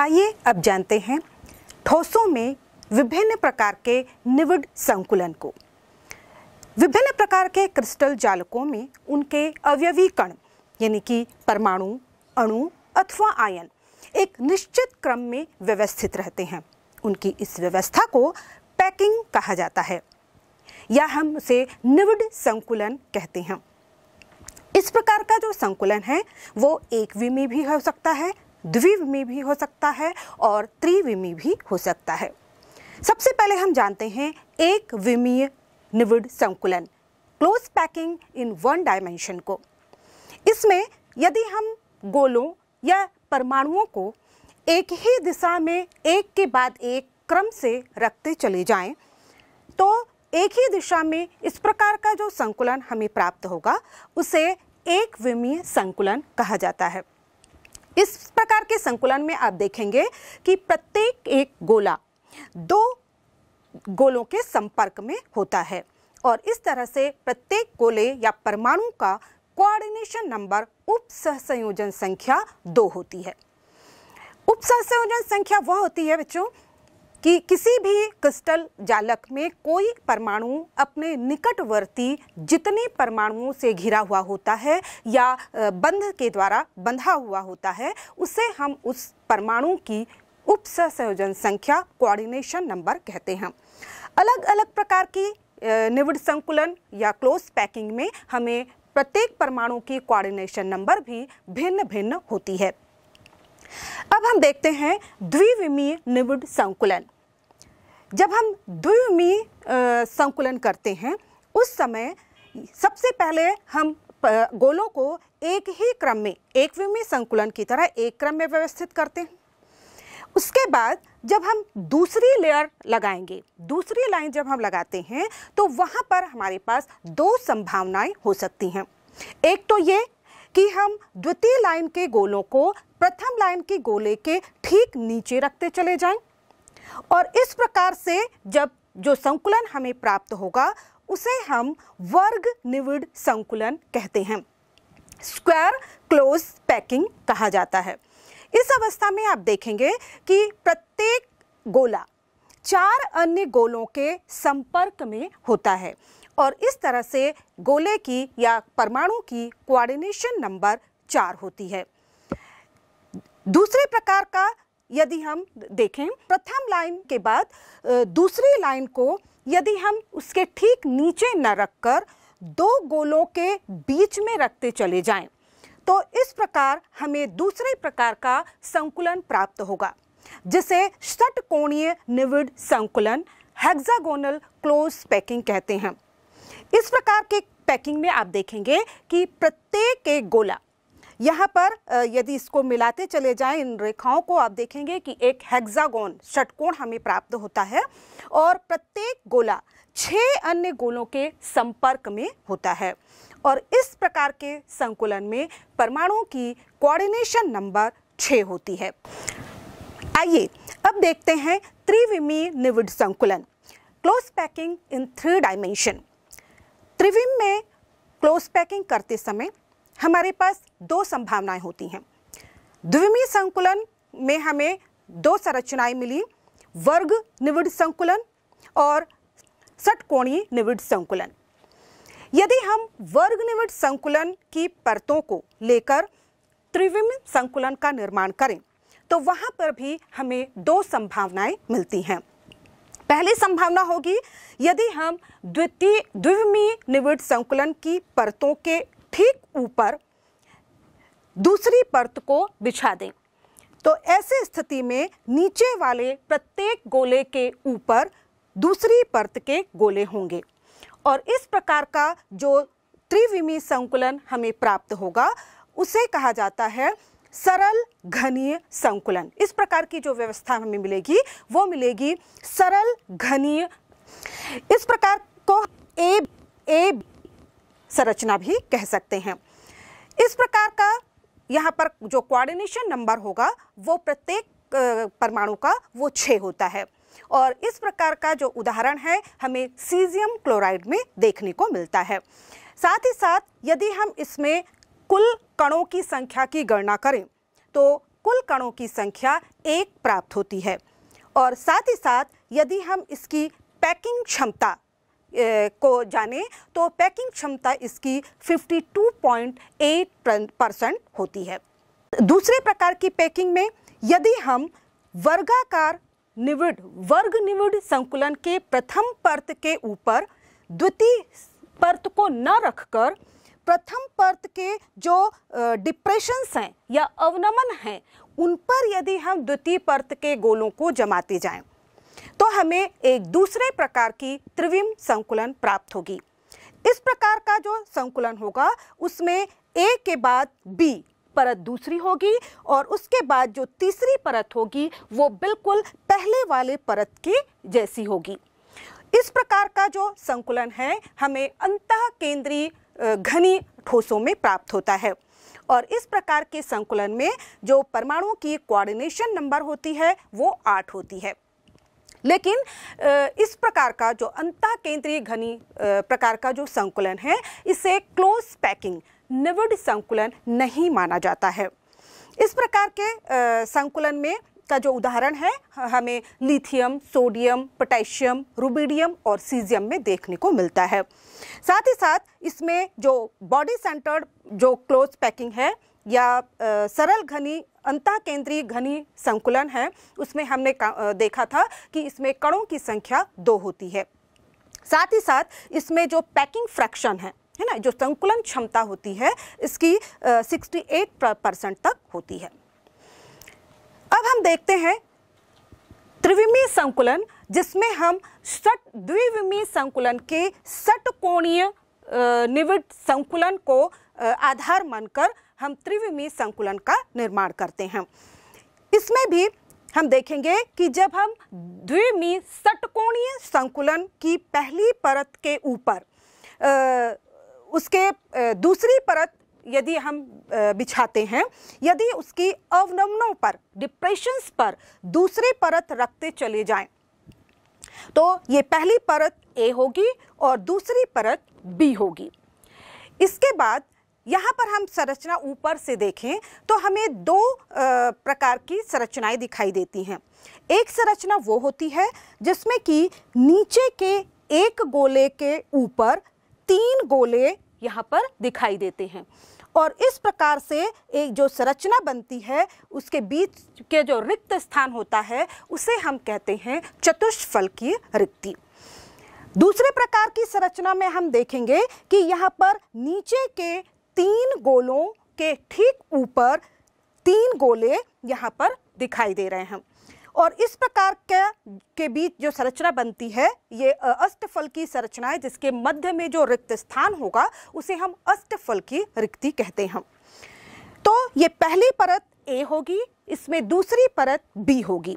आइए अब जानते हैं ठोसों में विभिन्न प्रकार के निविड संकुलन को विभिन्न प्रकार के क्रिस्टल जालकों में उनके अवयवी कण यानी कि परमाणु अणु अथवा आयन एक निश्चित क्रम में व्यवस्थित रहते हैं उनकी इस व्यवस्था को पैकिंग कहा जाता है या हम उसे निविड संकुलन कहते हैं इस प्रकार का जो संकुलन है वो एक वी में भी हो सकता है द्विविमी भी हो सकता है और त्रिविमी भी हो सकता है सबसे पहले हम जानते हैं एक विमीय निविड संकुलन close packing in one dimension को इसमें यदि हम गोलों या परमाणुओं को एक ही दिशा में एक के बाद एक क्रम से रखते चले जाएं, तो एक ही दिशा में इस प्रकार का जो संकुलन हमें प्राप्त होगा उसे एक विमीय संकुलन कहा जाता है इस प्रकार के संकुलन में आप देखेंगे कि प्रत्येक एक गोला दो गोलों के संपर्क में होता है और इस तरह से प्रत्येक गोले या परमाणु का कोऑर्डिनेशन नंबर उप संयोजन संख्या दो होती है उप संयोजन संख्या वह होती है बच्चों कि किसी भी क्रिस्टल जालक में कोई परमाणु अपने निकटवर्ती जितने परमाणुओं से घिरा हुआ होता है या बंध के द्वारा बंधा हुआ होता है उसे हम उस परमाणु की उपसंयोजन संख्या कोऑर्डिनेशन नंबर कहते हैं अलग अलग प्रकार की निविड़ संकुलन या क्लोज पैकिंग में हमें प्रत्येक परमाणु की कोऑर्डिनेशन नंबर भी भिन्न भिन्न होती है अब हम देखते हैं द्विविमीय निबुड संकुलन जब हम द्विविमीय संकुलन करते हैं उस समय सबसे पहले हम गोलों को एक ही क्रम में एक विमीय संकुलन की तरह एक क्रम में व्यवस्थित करते हैं उसके बाद जब हम दूसरी लेयर लगाएंगे दूसरी लाइन जब हम लगाते हैं तो वहाँ पर हमारे पास दो संभावनाएं हो सकती हैं एक तो ये कि हम द्वितीय लाइन के गोलों को प्रथम लाइन की गोले के ठीक नीचे रखते चले जाएं और इस प्रकार से जब जो संकुलन हमें प्राप्त होगा उसे हम वर्ग निविड़ संकुलन कहते हैं स्क्वायर क्लोज पैकिंग कहा जाता है इस अवस्था में आप देखेंगे कि प्रत्येक गोला चार अन्य गोलों के संपर्क में होता है और इस तरह से गोले की या परमाणु की कोऑर्डिनेशन नंबर चार होती है दूसरे प्रकार का यदि हम देखें प्रथम लाइन के बाद दूसरी लाइन को यदि हम उसके ठीक नीचे न रखकर दो गोलों के बीच में रखते चले जाएं, तो इस प्रकार हमें दूसरे प्रकार का संकुलन प्राप्त होगा जिसे षटकोणीय निविड़ संकुलन हेक्सागोनल क्लोज पैकिंग कहते हैं इस प्रकार के पैकिंग में आप देखेंगे कि प्रत्येक एक गोला यहाँ पर यदि इसको मिलाते चले जाएं इन रेखाओं को आप देखेंगे कि एक हेक्सागोन षटकोण हमें प्राप्त होता है और प्रत्येक गोला छह अन्य गोलों के संपर्क में होता है और इस प्रकार के संकुलन में परमाणुओं की कोऑर्डिनेशन नंबर छः होती है आइए अब देखते हैं त्रिविमी निविड संकुलन close packing in three dimension त्रिविम में क्लोज पैकिंग करते समय हमारे पास दो संभावनाएं होती हैं द्विमीय संकुलन में हमें दो संरचनाएं मिली वर्ग निविड़ संकुलन और षटकोणीय निविड़ संकुलन यदि हम वर्ग निविड़ संकुलन की परतों को लेकर त्रिविम संकुलन का निर्माण करें तो वहाँ पर भी हमें दो संभावनाएं मिलती हैं पहली संभावना होगी यदि हम द्वितीय द्विमी निविड़ संकुलन की परतों के ठीक ऊपर दूसरी परत को बिछा दें तो ऐसे स्थिति में नीचे वाले प्रत्येक गोले के ऊपर दूसरी परत के गोले होंगे और इस प्रकार का जो त्रिविमी संकुलन हमें प्राप्त होगा उसे कहा जाता है सरल घनीय संकुलन इस प्रकार की जो व्यवस्था हमें मिलेगी वो मिलेगी सरल घनीय इस प्रकार को ए ए संरचना भी कह सकते हैं इस प्रकार का यहाँ पर जो कोऑर्डिनेशन नंबर होगा वो प्रत्येक परमाणु का वो छः होता है और इस प्रकार का जो उदाहरण है हमें सीजियम क्लोराइड में देखने को मिलता है साथ ही साथ यदि हम इसमें कुल कणों की संख्या की गणना करें तो कुल कणों की संख्या एक प्राप्त होती है और साथ ही साथ यदि हम इसकी पैकिंग क्षमता को जाने तो पैकिंग क्षमता इसकी 52.8 परसेंट होती है दूसरे प्रकार की पैकिंग में यदि हम वर्गाकार निविड वर्ग निविड संकुलन के प्रथम परत के ऊपर द्वितीय परत को न रखकर प्रथम परत के जो डिप्रेशंस हैं या अवनमन हैं उन पर यदि हम द्वितीय परत के गोलों को जमाते जाएं तो हमें एक दूसरे प्रकार की त्रिविम संकुलन प्राप्त होगी इस प्रकार का जो संकुलन होगा उसमें ए के बाद बी परत दूसरी होगी और उसके बाद जो तीसरी परत होगी वो बिल्कुल पहले वाले परत की जैसी होगी इस प्रकार का जो संकुलन है हमें अंत केंद्रीय घनी ठोसों में प्राप्त होता है और इस प्रकार के संकुलन में जो परमाणुओं की कोऑर्डिनेशन नंबर होती है वो आठ होती है लेकिन इस प्रकार का जो अंता केंद्रीय घनी प्रकार का जो संकुलन है इसे क्लोज पैकिंग निविड संकुलन नहीं माना जाता है इस प्रकार के संकुलन में का जो उदाहरण है हमें लिथियम सोडियम पोटेशियम रूबीडियम और सीजियम में देखने को मिलता है साथ ही साथ इसमें जो बॉडी सेंटर्ड जो क्लोज पैकिंग है या सरल घनी अंतः केंद्रीय घनी संकुलन है उसमें हमने देखा था कि इसमें कणों की संख्या दो होती है साथ ही साथ इसमें जो पैकिंग फ्रैक्शन है है ना जो संकुलन क्षमता होती है इसकी सिक्सटी एट परसेंट तक होती है अब हम देखते हैं त्रिविमी संकुलन जिसमें हम सट द्विविमी संकुलन के सट कोणीय निविड संकुलन को आधार मानकर हम त्रिविमी संकुलन का निर्माण करते हैं इसमें भी हम देखेंगे कि जब हम द्विमी षटकोणीय संकुलन की पहली परत के ऊपर उसके दूसरी परत यदि हम बिछाते हैं यदि उसकी अवनमनों पर डिप्रेशंस पर दूसरी परत रखते चले जाएं तो ये पहली परत ए होगी और दूसरी परत बी होगी इसके बाद यहाँ पर हम संरचना ऊपर से देखें तो हमें दो प्रकार की संरचनाएं दिखाई देती हैं एक संरचना वो होती है जिसमें कि नीचे के एक गोले के ऊपर तीन गोले यहाँ पर दिखाई देते हैं और इस प्रकार से एक जो संरचना बनती है उसके बीच के जो रिक्त स्थान होता है उसे हम कहते हैं चतुष्फल की रिक्ति दूसरे प्रकार की संरचना में हम देखेंगे कि यहाँ पर नीचे के तीन गोलों के ठीक ऊपर तीन गोले यहाँ पर दिखाई दे रहे हैं और इस प्रकार के के बीच जो संरचना बनती है ये अष्टफल की संरचना है जिसके मध्य में जो रिक्त स्थान होगा उसे हम अष्टफल की रिक्ति कहते हैं तो ये पहली परत ए होगी इसमें दूसरी परत बी होगी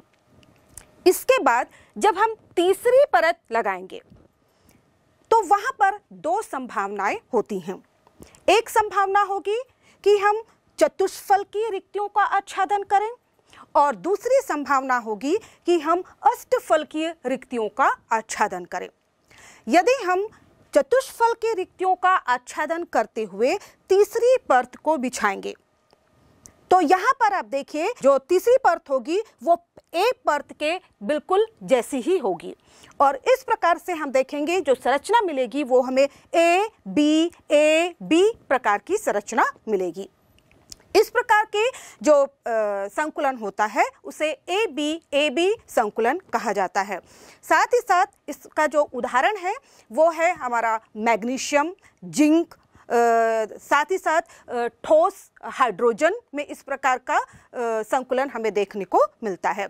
इसके बाद जब हम तीसरी परत लगाएंगे तो वहां पर दो संभावनाएं होती हैं एक संभावना होगी कि हम चतुष्फल की रिक्तियों का आच्छादन करें और दूसरी संभावना होगी कि हम अष्टफल की रिक्तियों का आच्छादन करें यदि हम चतुष्फल की रिक्तियों का आच्छादन करते हुए तीसरी परत को बिछाएंगे तो यहाँ पर आप देखिए जो तीसरी पर्थ होगी वो ए पर्थ के बिल्कुल जैसी ही होगी और इस प्रकार से हम देखेंगे जो संरचना मिलेगी वो हमें ए बी ए बी प्रकार की संरचना मिलेगी इस प्रकार के जो संकुलन होता है उसे ए बी ए बी संकुलन कहा जाता है साथ ही साथ इसका जो उदाहरण है वो है हमारा मैग्नीशियम जिंक साथ ही साथ ठोस हाइड्रोजन में इस प्रकार का संकुलन हमें देखने को मिलता है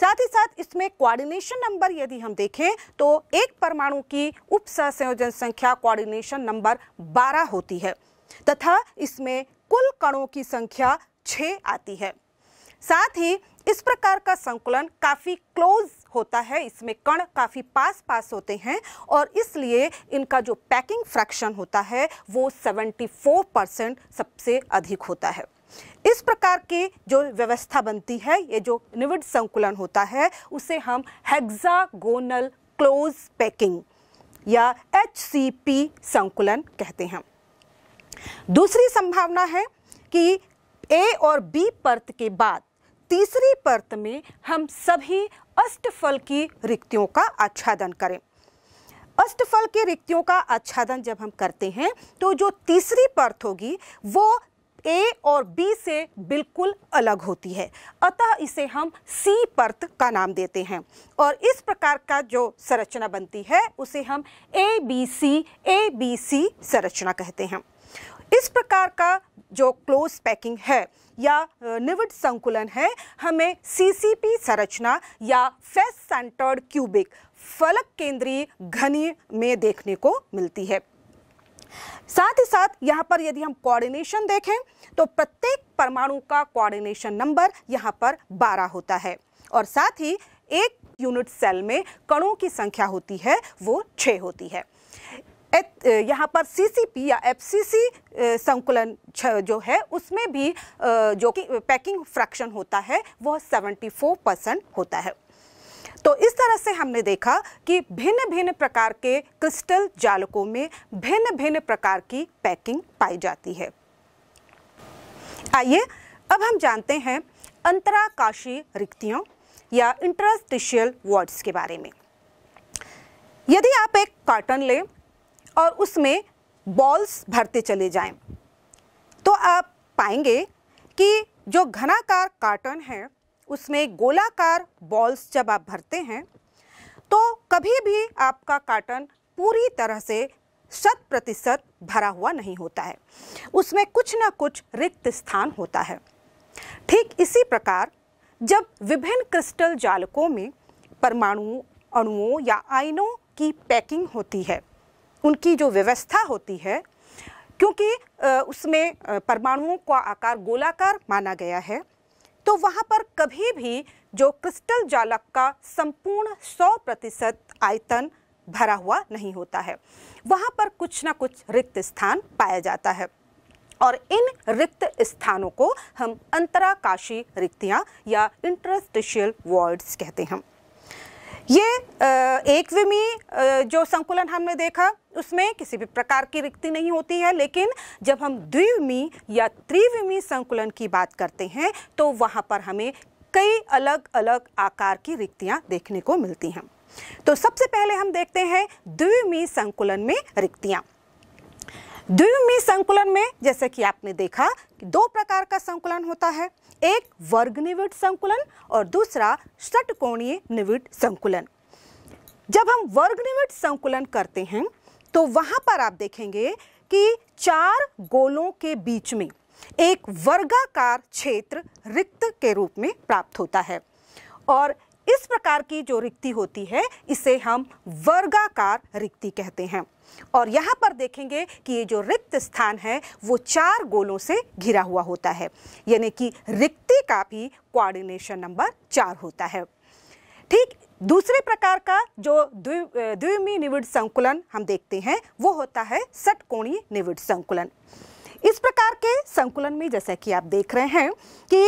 साथ ही साथ इसमें कोऑर्डिनेशन नंबर यदि हम देखें तो एक परमाणु की उप संयोजन संख्या कोऑर्डिनेशन नंबर 12 होती है तथा इसमें कुल कणों की संख्या 6 आती है साथ ही इस प्रकार का संकुलन काफ़ी क्लोज होता है इसमें कण काफ़ी पास पास होते हैं और इसलिए इनका जो पैकिंग फ्रैक्शन होता है वो 74 परसेंट सबसे अधिक होता है इस प्रकार की जो व्यवस्था बनती है ये जो निविड संकुलन होता है उसे हम हेक्सागोनल क्लोज पैकिंग या एच संकुलन कहते हैं दूसरी संभावना है कि ए और बी परत के बाद तीसरी परत में हम सभी अष्टफल की रिक्तियों का आच्छादन करें अष्टफल की रिक्तियों का आच्छादन जब हम करते हैं तो जो तीसरी परत होगी वो ए और बी से बिल्कुल अलग होती है अतः इसे हम सी परत का नाम देते हैं और इस प्रकार का जो संरचना बनती है उसे हम A B C A B C संरचना कहते हैं इस प्रकार का जो क्लोज पैकिंग है या निविड संकुलन है हमें सीसीपी संरचना या फेस सेंटर्ड क्यूबिक फलक केंद्रीय घनी में देखने को मिलती है साथ ही साथ यहाँ पर यदि हम कोऑर्डिनेशन देखें तो प्रत्येक परमाणु का कोऑर्डिनेशन नंबर यहाँ पर 12 होता है और साथ ही एक यूनिट सेल में कणों की संख्या होती है वो छः होती है यहाँ पर सीसीपी या एफसीसी संकुलन जो है उसमें भी जो कि पैकिंग फ्रैक्शन होता है वह 74 परसेंट होता है तो इस तरह से हमने देखा कि भिन्न भिन्न प्रकार के क्रिस्टल जालकों में भिन्न भिन्न प्रकार की पैकिंग पाई जाती है आइए अब हम जानते हैं अंतराकाशीय रिक्तियों या इंटरस्टिशियल वर्ड्स के बारे में यदि आप एक कार्टन लें और उसमें बॉल्स भरते चले जाएं तो आप पाएंगे कि जो घनाकार कार्टन है उसमें गोलाकार बॉल्स जब आप भरते हैं तो कभी भी आपका कार्टन पूरी तरह से शत प्रतिशत भरा हुआ नहीं होता है उसमें कुछ ना कुछ रिक्त स्थान होता है ठीक इसी प्रकार जब विभिन्न क्रिस्टल जालकों में परमाणुओं अणुओं या आयनों की पैकिंग होती है उनकी जो व्यवस्था होती है क्योंकि उसमें परमाणुओं का आकार गोलाकार माना गया है तो वहाँ पर कभी भी जो क्रिस्टल जालक का संपूर्ण 100 प्रतिशत आयतन भरा हुआ नहीं होता है वहाँ पर कुछ ना कुछ रिक्त स्थान पाया जाता है और इन रिक्त स्थानों को हम अंतराकाशी रिक्तियाँ या इंटरस्टिशियल वर्ड्स कहते हैं ये एक विमी जो संकुलन हमने देखा उसमें किसी भी प्रकार की रिक्ति नहीं होती है लेकिन जब हम द्विविमी या त्रिविमी संकुलन की बात करते हैं तो वहाँ पर हमें कई अलग अलग आकार की रिक्तियाँ देखने को मिलती हैं तो सबसे पहले हम देखते हैं द्विमी संकुलन में रिक्तियाँ द्विमी संकुलन में जैसे कि आपने देखा कि दो प्रकार का संकुलन होता है एक वर्ग निविड संकुलन और दूसरा षटकोणीय निविड संकुलन जब हम वर्ग निविड संकुलन करते हैं तो वहां पर आप देखेंगे कि चार गोलों के बीच में एक वर्गाकार क्षेत्र रिक्त के रूप में प्राप्त होता है और इस प्रकार की जो रिक्ति होती है इसे हम वर्गाकार रिक्ति कहते हैं और यहाँ पर देखेंगे कि ये जो रिक्त स्थान है वो चार गोलों से घिरा हुआ होता है यानी कि रिक्ति का भी कोऑर्डिनेशन नंबर चार होता है ठीक दूसरे प्रकार का जो द्विमी निविड संकुलन हम देखते हैं वो होता है सटकोणीय निविड संकुलन इस प्रकार के संकुलन में जैसा कि आप देख रहे हैं कि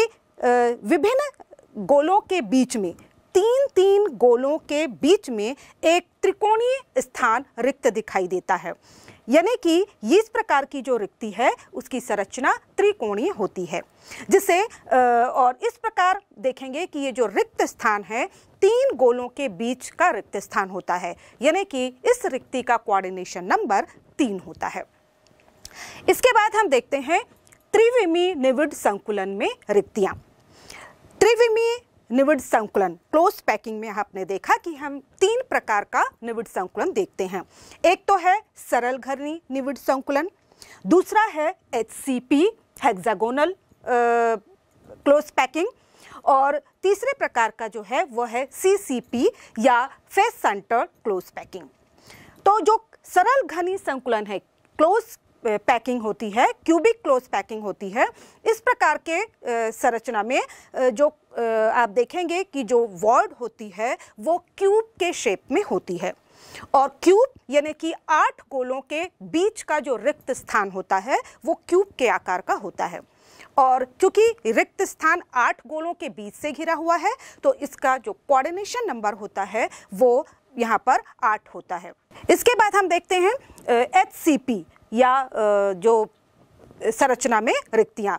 विभिन्न गोलों के बीच में तीन तीन गोलों के बीच में एक त्रिकोणीय स्थान रिक्त दिखाई देता है यानी कि इस प्रकार की जो रिक्ति है उसकी संरचना त्रिकोणीय होती है जिसे और इस प्रकार देखेंगे कि ये जो रिक्त स्थान है तीन गोलों के बीच का रिक्त स्थान होता है यानी कि इस रिक्ति का कोऑर्डिनेशन नंबर तीन होता है इसके बाद हम देखते हैं त्रिविमी निविड संकुलन में रिक्तियाँ त्रिविमी निविड संकुलन क्लोज पैकिंग में आपने देखा कि हम तीन प्रकार का निविड संकुलन देखते हैं एक तो है सरल घरनी निविड संकुलन दूसरा है H C P hexagonal close packing और तीसरे प्रकार का जो है वह है सी सी पी या फेस सेंटर क्लोज पैकिंग तो जो सरल घनी संकुलन है क्लोज पैकिंग होती है क्यूबिक क्लोज पैकिंग होती है इस प्रकार के संरचना में जो आप देखेंगे कि जो वर्ड होती है वो क्यूब के शेप में होती है और क्यूब यानी कि आठ गोलों के बीच का जो रिक्त स्थान होता है वो क्यूब के आकार का होता है और क्योंकि रिक्त स्थान आठ गोलों के बीच से घिरा हुआ है तो इसका जो कोऑर्डिनेशन नंबर होता है वो यहाँ पर आठ होता है इसके बाद हम देखते हैं एच या जो संरचना में रिक्तियाँ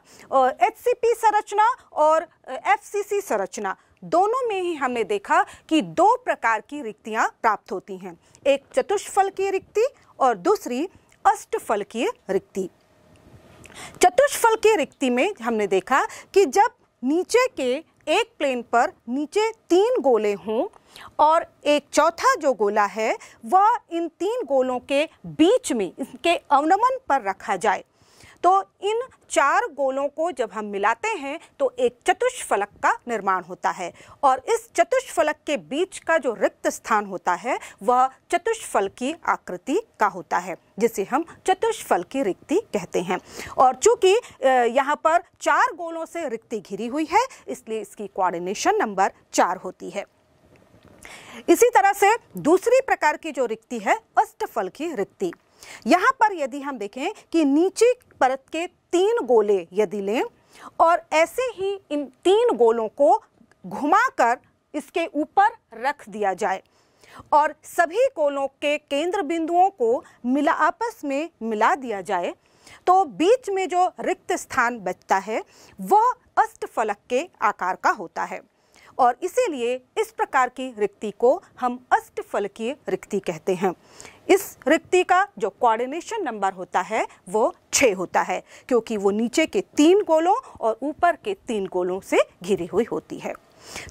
एच संरचना और एफ संरचना दोनों में ही हमने देखा कि दो प्रकार की रिक्तियाँ प्राप्त होती हैं एक चतुष्फलकीय रिक्ति और दूसरी अष्टफलकीय रिक्ति चतुष्फलकीय रिक्ति में हमने देखा कि जब नीचे के एक प्लेन पर नीचे तीन गोले हों और एक चौथा जो गोला है वह इन तीन गोलों के बीच में इनके अवनमन पर रखा जाए तो इन चार गोलों को जब हम मिलाते हैं तो एक चतुष्फलक का निर्माण होता है और इस चतुष्फलक के बीच का जो रिक्त स्थान होता है वह चतुष्फल की आकृति का होता है जिसे हम चतुष्फल की रिक्ति कहते हैं और चूंकि यहाँ पर चार गोलों से रिक्ति घिरी हुई है इसलिए इसकी कोऑर्डिनेशन नंबर चार होती है इसी तरह से दूसरी प्रकार की जो रिक्ति है अष्टफल की रिक्ति यहाँ पर यदि हम देखें कि नीचे परत के तीन गोले यदि लें और ऐसे ही इन तीन गोलों को घुमाकर इसके ऊपर रख दिया जाए और सभी गोलों के केंद्र बिंदुओं को मिला आपस में मिला दिया जाए तो बीच में जो रिक्त स्थान बचता है वह अष्टफलक के आकार का होता है और इसीलिए इस प्रकार की रिक्ति को हम अष्टफलकीय रिक्ति कहते हैं इस रिक्ति का जो कोऑर्डिनेशन नंबर होता है वो छः होता है क्योंकि वो नीचे के तीन गोलों और ऊपर के तीन गोलों से घिरी हुई होती है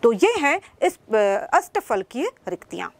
तो ये हैं इस अष्टफलकीय रिक्तियाँ